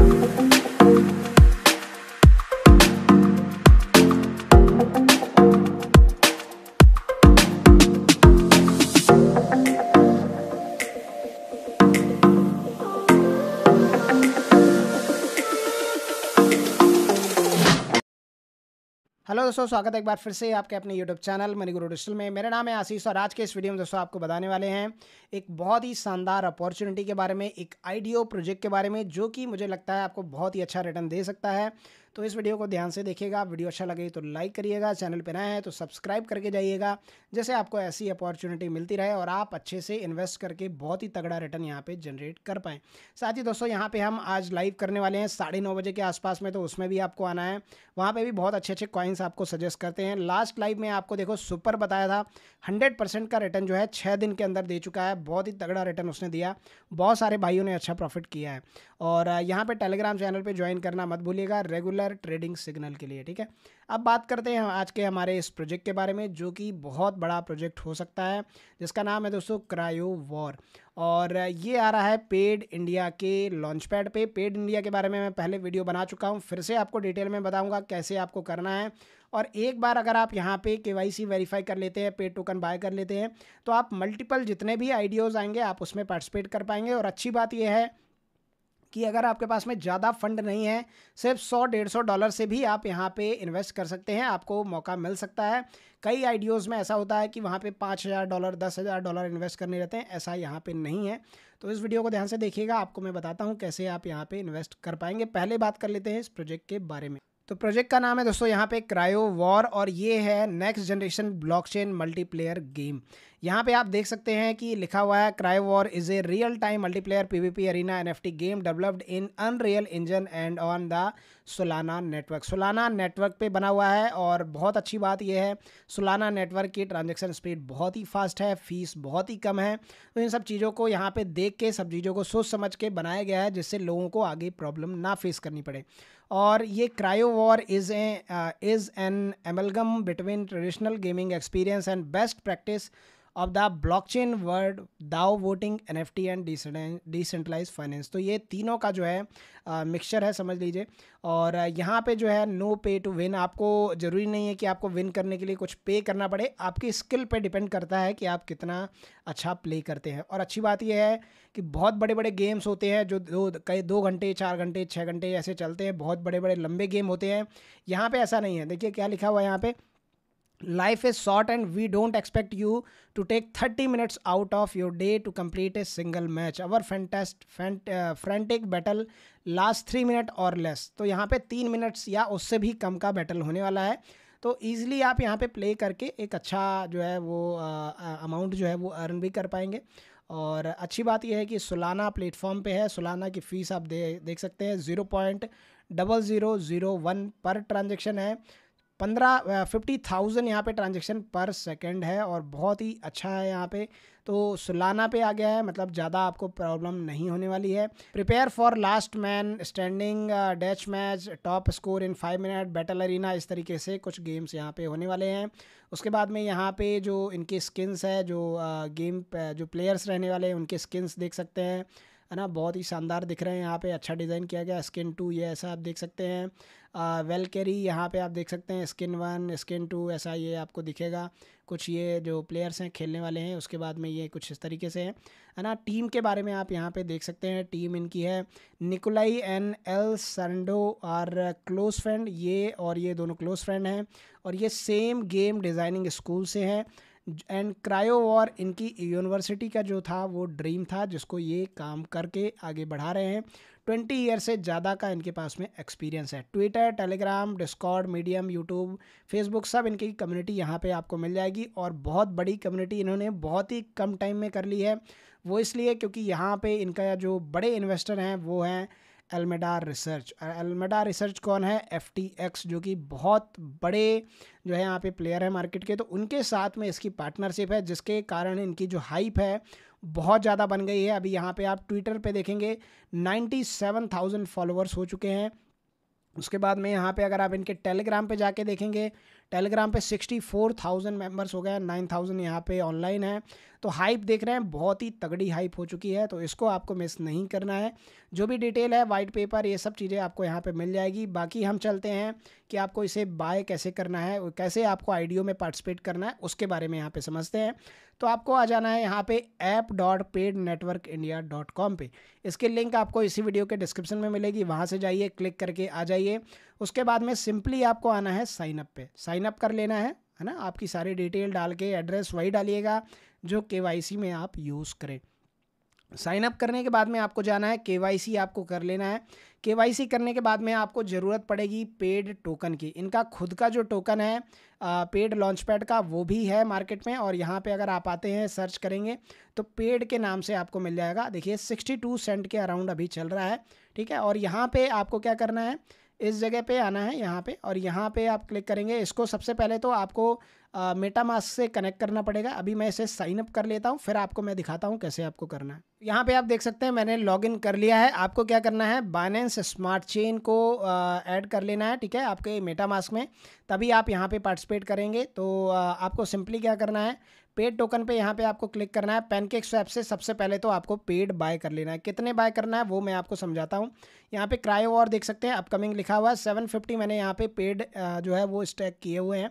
Thank you. Hello दोस्तों स्वागत है एक बार फिर से आपके अपने YouTube channel Money Guru Digital में मेरा नाम है आशीष और आज के इस वीडियो में दोस्तों आपको बताने वाले हैं एक बहुत ही शानदार अपॉर्चुनिटी के बारे में एक आईडीओ प्रोजेक्ट के बारे में जो कि मुझे लगता है आपको बहुत ही अच्छा रिटर्न दे सकता है तो इस वीडियो को ध्यान से देखिएगा वीडियो अच्छा लगे तो लाइक करिएगा चैनल पर नए है तो सब्सक्राइब करके जाइएगा जैसे आपको ऐसी अपॉर्चुनिटी मिलती रहे और आप अच्छे से इन्वेस्ट करके बहुत ही तगड़ा रिटर्न यहाँ पर जनरेट कर पाएँ साथ ही दोस्तों यहाँ पर हम आज लाइव करने वाले हैं साढ़े बजे के आसपास में तो उसमें भी आपको आना है वहाँ पर भी बहुत अच्छे अच्छे कॉइन्स आपको सजेस्ट करते हैं लास्ट लाइव में आपको देखो सुपर बताया था हंड्रेड का रिटर्न जो है छः दिन के अंदर दे चुका है बहुत ही तगड़ा रिटर्न उसने दिया बहुत सारे भाइयों ने अच्छा प्रॉफिट किया है और यहाँ पे टेलीग्राम चैनल पे ज्वाइन करना मत भूलिएगा रेगुलर पर ट्रेडिंग सिग्नल के लिए ठीक है अब बात करते हैं आज के हमारे इस प्रोजेक्ट के बारे में जो कि बहुत बड़ा प्रोजेक्ट हो सकता है जिसका नाम है दोस्तों क्रायो वॉर और ये आ रहा है पेड इंडिया के लॉन्च पैड पे पेड इंडिया के बारे में मैं पहले वीडियो बना चुका हूँ फिर से आपको डिटेल में बताऊँगा कैसे आपको करना है और एक बार अगर आप यहाँ पे के वाई सी वेरीफाई कर लेते हैं पेड टोकन बाय कर लेते हैं तो आप मल्टीपल जितने भी आइडियोज़ आएंगे आप उसमें पार्टिसिपेट कर पाएंगे और अच्छी बात यह है कि अगर आपके पास में ज़्यादा फंड नहीं है सिर्फ सौ डेढ़ सौ डॉलर से भी आप यहाँ पे इन्वेस्ट कर सकते हैं आपको मौका मिल सकता है कई आइडियोज़ में ऐसा होता है कि वहाँ पे पाँच हज़ार डॉलर दस हज़ार डॉलर इन्वेस्ट करने रहते हैं ऐसा यहाँ पे नहीं है तो इस वीडियो को ध्यान से देखिएगा आपको मैं बताता हूँ कैसे आप यहाँ पर इन्वेस्ट कर पाएंगे पहले बात कर लेते हैं इस प्रोजेक्ट के बारे में तो प्रोजेक्ट का नाम है दोस्तों यहाँ पे क्रायो वॉर और ये है next generation blockchain multiplayer game यहाँ पे आप देख सकते हैं कि लिखा हुआ है Cryo War is a real time multiplayer PVP arena NFT game developed in Unreal Engine and on the Solana network Solana network पे बना हुआ है और बहुत अच्छी बात यह है सोलाना नेटवर्क की ट्रांजेक्शन स्पीड बहुत ही फास्ट है फीस बहुत ही कम है तो इन सब चीज़ों को यहाँ पर देख के सब चीज़ों को सोच समझ के बनाया गया है जिससे लोगों को आगे प्रॉब्लम ना फेस करनी पड़े और ये Cryo war is, a, uh, is an amalgam between traditional gaming experience and best practice the blockchain word DAO voting N F T and decentralize finance तो ये तीनों का जो है मिक्सचर है समझ लीजिए और यहाँ पे जो है नो पे टू विन आपको ज़रूरी नहीं है कि आपको विन करने के लिए कुछ पे करना पड़े आपकी स्किल पे डिपेंड करता है कि आप कितना अच्छा प्ले करते हैं और अच्छी बात यह है कि बहुत बड़े बड़े गेम्स होते हैं जो दो कई दो घंटे चार घंटे छः घंटे ऐसे चलते हैं बहुत बड़े बड़े लंबे गेम होते हैं यहाँ पर ऐसा नहीं है देखिए क्या लिखा हुआ है यहाँ पर life is short and we don't expect you to take thirty minutes out of your day to complete a single match our fastest fant, uh, battle last three minute और लेस तो यहाँ पे तीन मिनट्स या उससे भी कम का battle होने वाला है तो ईज़िली आप यहाँ पे प्ले करके एक अच्छा जो है वो अमाउंट uh, uh, जो है वो अर्न भी कर पाएंगे और अच्छी बात यह है कि सुलाना प्लेटफॉर्म पे है सुलाना की फ़ीस आप दे देख सकते हैं zero point double zero zero one पर ट्रांजेक्शन है पंद्रह फिफ्टी थाउजेंड यहाँ पे ट्रांजेक्शन पर सेकेंड है और बहुत ही अच्छा है यहाँ पे तो सुलाना पे आ गया है मतलब ज़्यादा आपको प्रॉब्लम नहीं होने वाली है prepare for last man standing death match top score in five minute battle arena इस तरीके से कुछ गेम्स यहाँ पे होने वाले हैं उसके बाद में यहाँ पे जो इनके स्किन्स है जो गेम जो प्लेयर्स रहने वाले हैं उनके स्किन्स देख सकते हैं है ना बहुत ही शानदार दिख रहे हैं यहाँ पे अच्छा डिज़ाइन किया गया स्किन टू ये ऐसा आप देख सकते हैं वेल कैरी यहाँ पे आप देख सकते हैं स्किन वन स्किन टू ऐसा ये आपको दिखेगा कुछ ये जो प्लेयर्स हैं खेलने वाले हैं उसके बाद में ये कुछ इस तरीके से है ना टीम के बारे में आप यहाँ पे देख सकते हैं टीम इनकी है निकोलाई एन एल संडो और क्लोज फ्रेंड ये और ये दोनों क्लोज फ्रेंड हैं और ये सेम गेम डिज़ाइनिंग स्कूल से हैं एंड क्रायो वॉर इनकी यूनिवर्सिटी का जो था वो ड्रीम था जिसको ये काम करके आगे बढ़ा रहे हैं ट्वेंटी ईयर से ज़्यादा का इनके पास में एक्सपीरियंस है Twitter Telegram Discord Medium YouTube Facebook सब इनकी कम्युनिटी यहाँ पे आपको मिल जाएगी और बहुत बड़ी कम्युनिटी इन्होंने बहुत ही कम टाइम में कर ली है वो इसलिए क्योंकि यहाँ पे इनका जो बड़े इन्वेस्टर हैं वो हैं एलमेडार रिसर्च एलमेडार रिसर्च कौन है एफ जो कि बहुत बड़े जो है यहाँ पे प्लेयर है मार्केट के तो उनके साथ में इसकी पार्टनरशिप है जिसके कारण इनकी जो हाइप है बहुत ज़्यादा बन गई है अभी यहाँ पे आप ट्विटर पे देखेंगे 97,000 फॉलोअर्स हो चुके हैं उसके बाद में यहाँ पे अगर आप इनके टेलीग्राम पे जाके देखेंगे टेलीग्राम पे 64,000 मेंबर्स हो गए हैं 9,000 यहाँ पे ऑनलाइन है तो हाइप देख रहे हैं बहुत ही तगड़ी हाइप हो चुकी है तो इसको आपको मिस नहीं करना है जो भी डिटेल है वाइट पेपर ये सब चीज़ें आपको यहाँ पर मिल जाएगी बाकी हम चलते हैं कि आपको इसे बाय कैसे करना है और कैसे आपको आईडीओ में पार्टिसिपेट करना है उसके बारे में यहाँ पर समझते हैं तो आपको आ जाना है यहाँ पे app dot Paid network India dot com पर इसके लिंक आपको इसी वीडियो के डिस्क्रिप्शन में मिलेगी वहाँ से जाइए क्लिक करके आ जाइए उसके बाद में सिंपली आपको आना है साइनअप पे साइनअप कर लेना है है ना आपकी सारी डिटेल डाल के एड्रेस वही डालिएगा जो के में आप यूज़ करें साइन अप करने के बाद में आपको जाना है के आपको कर लेना है के करने के बाद में आपको ज़रूरत पड़ेगी पेड टोकन की इनका खुद का जो टोकन है पेड लॉन्च पैड का वो भी है मार्केट में और यहाँ पे अगर आप आते हैं सर्च करेंगे तो पेड के नाम से आपको मिल जाएगा देखिए 62 सेंट के अराउंड अभी चल रहा है ठीक है और यहाँ पे आपको क्या करना है इस जगह पे आना है यहाँ पे और यहाँ पे आप क्लिक करेंगे इसको सबसे पहले तो आपको मेटामास्क से कनेक्ट करना पड़ेगा अभी मैं इसे साइन अप कर लेता हूँ फिर आपको मैं दिखाता हूँ कैसे आपको करना है यहाँ पे आप देख सकते हैं मैंने लॉगिन कर लिया है आपको क्या करना है बाइनेंस स्मार्ट चेन को ऐड कर लेना है ठीक है आपके मेटामास्क में तभी आप यहाँ पे पार्टिसिपेट करेंगे तो आ, आपको सिंपली क्या करना है पेड टोकन पे यहाँ पे आपको क्लिक करना है पैनकेक स्वैप से सबसे पहले तो आपको पेड बाय कर लेना है कितने बाय करना है वो मैं आपको समझाता हूँ यहाँ पे क्रायो और देख सकते हैं अपकमिंग लिखा हुआ है सेवन फिफ्टी मैंने यहाँ पे पेड जो है वो स्टैक किए हुए हैं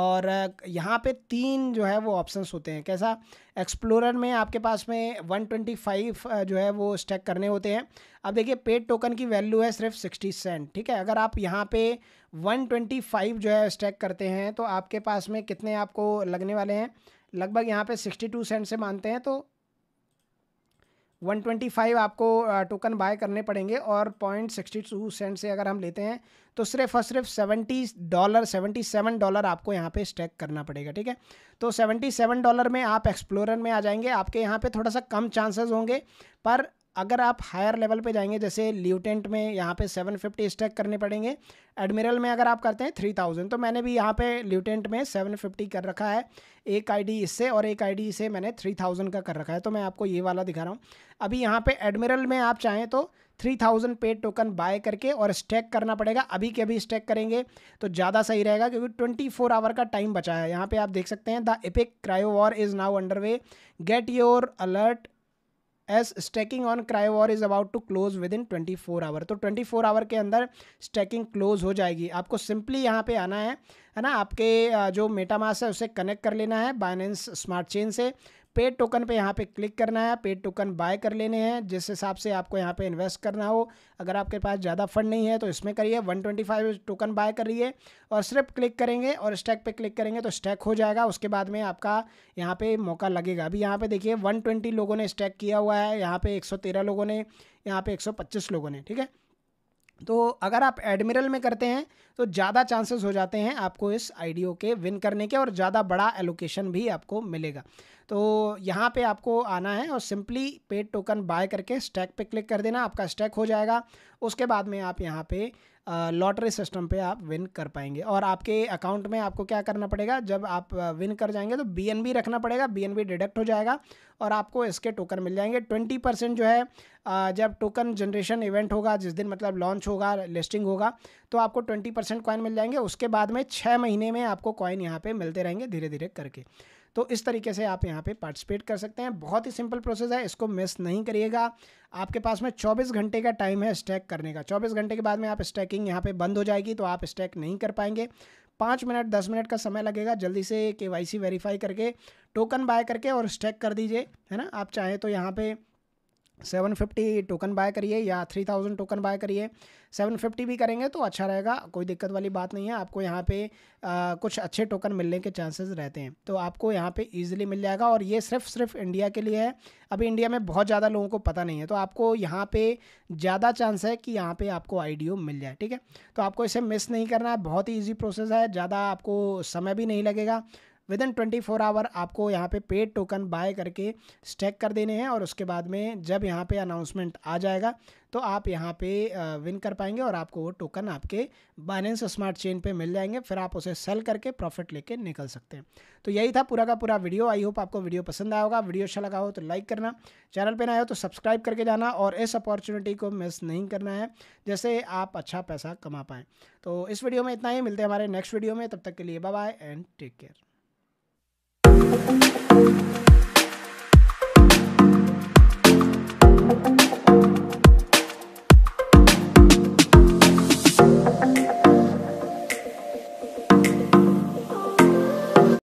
और यहाँ पे तीन जो है वो ऑप्शंस होते हैं कैसा एक्सप्लोरर में आपके पास में 125 जो है वो स्टैक करने होते हैं अब देखिए पेड टोकन की वैल्यू है सिर्फ 60 सेंट ठीक है अगर आप यहाँ पे 125 जो है स्टैक करते हैं तो आपके पास में कितने आपको लगने वाले हैं लगभग यहाँ पे 62 सेंट से मानते हैं तो 125 आपको टोकन बाय करने पड़ेंगे और टू सेंट से अगर हम लेते हैं तो सिर्फ और सिर्फ 70 डॉलर 77 डॉलर आपको यहाँ पे स्टैक करना पड़ेगा ठीक है तो 77 डॉलर में आप एक्सप्लोरर में आ जाएंगे आपके यहाँ पे थोड़ा सा कम चांसेस होंगे पर अगर आप हायर लेवल पे जाएंगे जैसे ल्यूटेंट में यहाँ पे 750 स्टैक करने पड़ेंगे एडमिरल में अगर आप करते हैं 3000 तो मैंने भी यहाँ पे ल्यूटेंट में 750 कर रखा है एक आईडी इससे और एक आईडी इसे मैंने 3000 का कर रखा है तो मैं आपको ये वाला दिखा रहा हूँ अभी यहाँ पे एडमिरल में आप चाहें तो three thousand Paid token buy करके और स्टैक करना पड़ेगा अभी के अभी स्टैक करेंगे तो ज़्यादा सही रहेगा क्योंकि ट्वेंटी फोर आवर का टाइम बचा है यहाँ पे आप देख सकते हैं the epic Cryo War is now under way get your alerts staking on Cryo War is about to close within twenty four hour तो ट्वेंटी फोर आवर के अंदर स्टैकिंग क्लोज हो जाएगी आपको सिंपली यहाँ पे आना है है ना आपके जो मेटामास है उसे कनेक्ट कर लेना है बाइनेंस स्मार्ट चेन से पेड टोकन पे यहाँ पे क्लिक करना है पेड टोकन बाय कर लेने हैं जिस हिसाब से आपको यहाँ पे इन्वेस्ट करना हो अगर आपके पास ज़्यादा फंड नहीं है तो इसमें करिए 125 टोकन बाय करिए और सिर्फ क्लिक करेंगे और स्टैक पे क्लिक करेंगे तो स्टैक हो जाएगा उसके बाद में आपका यहाँ पे मौका लगेगा अभी यहाँ पे देखिए वन लोगों ने स्टैक किया हुआ है यहाँ पे एक लोगों ने यहाँ पर एक लोगों ने ठीक है तो अगर आप एडमिरल में करते हैं तो ज़्यादा चांसेस हो जाते हैं आपको इस आईडीओ के विन करने के और ज़्यादा बड़ा एलोकेशन भी आपको मिलेगा तो यहाँ पे आपको आना है और सिंपली पेड टोकन बाय करके स्टैक पे क्लिक कर देना आपका स्टैक हो जाएगा उसके बाद में आप यहाँ पे लॉटरी सिस्टम पे आप विन कर पाएंगे और आपके अकाउंट में आपको क्या करना पड़ेगा जब आप विन कर जाएंगे तो बी रखना पड़ेगा बी डिडक्ट हो जाएगा और आपको इसके टोकन मिल जाएंगे ट्वेंटी परसेंट जो है जब टोकन जनरेशन इवेंट होगा जिस दिन मतलब लॉन्च होगा लिस्टिंग होगा तो आपको ट्वेंटी परसेंट कॉइन मिल जाएंगे उसके बाद में छः महीने में आपको कॉइन यहाँ पर मिलते रहेंगे धीरे धीरे करके तो इस तरीके से आप यहाँ पे पार्टिसिपेट कर सकते हैं बहुत ही सिंपल प्रोसेस है इसको मिस नहीं करिएगा आपके पास में 24 घंटे का टाइम है स्टैक करने का 24 घंटे के बाद में आप स्टैकिंग यहाँ पे बंद हो जाएगी तो आप स्टैक नहीं कर पाएंगे पाँच मिनट दस मिनट का समय लगेगा जल्दी से के वाई वेरीफाई करके टोकन बाय करके और स्टैक कर दीजिए है ना आप चाहें तो यहाँ पर सेवन फिफ्टी टोकन बाय करिए या थ्री थाउजेंड टोकन बाय करिए सेवन फिफ्टी भी करेंगे तो अच्छा रहेगा कोई दिक्कत वाली बात नहीं है आपको यहाँ पे आ, कुछ अच्छे टोकन मिलने के चांसेस रहते हैं तो आपको यहाँ पे इजीली मिल जाएगा और ये सिर्फ सिर्फ इंडिया के लिए है अभी इंडिया में बहुत ज़्यादा लोगों को पता नहीं है तो आपको यहाँ पर ज़्यादा चांस है कि यहाँ पर आपको आई मिल जाए ठीक है तो आपको इसे मिस नहीं करना है बहुत ही ईजी प्रोसेस है ज़्यादा आपको समय भी नहीं लगेगा within twenty four hour आपको यहाँ पे पेड टोकन बाय करके स्टैक कर देने हैं और उसके बाद में जब यहाँ पे अनाउंसमेंट आ जाएगा तो आप यहाँ पे विन कर पाएंगे और आपको वो टोकन आपके बाइनेंस स्मार्ट चेन पे मिल जाएंगे फिर आप उसे सेल करके प्रॉफिट लेके निकल सकते हैं तो यही था पूरा का पूरा वीडियो आई होप आपको वीडियो पसंद आया होगा वीडियो अच्छा लगा हो तो लाइक करना चैनल पर ना हो तो सब्सक्राइब करके जाना और इस अपॉर्चुनिटी को मिस नहीं करना है जैसे आप अच्छा पैसा कमा पाएँ तो इस वीडियो में इतना ही मिलते हैं हमारे नेक्स्ट वीडियो में तब तक के लिए बाय एंड टेक केयर